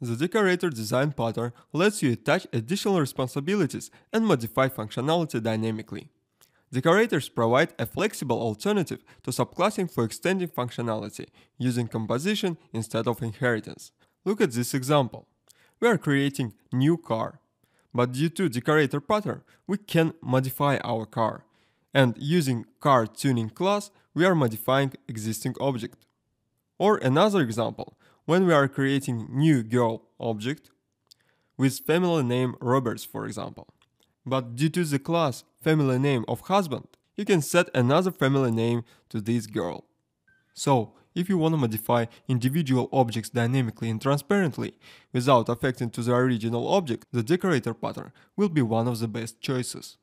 The decorator design pattern lets you attach additional responsibilities and modify functionality dynamically. Decorators provide a flexible alternative to subclassing for extending functionality, using composition instead of inheritance. Look at this example. We are creating new car. But due to decorator pattern, we can modify our car. And using car tuning class, we are modifying existing object. Or another example, when we are creating new girl object with family name Roberts, for example. But due to the class family name of husband, you can set another family name to this girl. So, if you want to modify individual objects dynamically and transparently without affecting to the original object, the decorator pattern will be one of the best choices.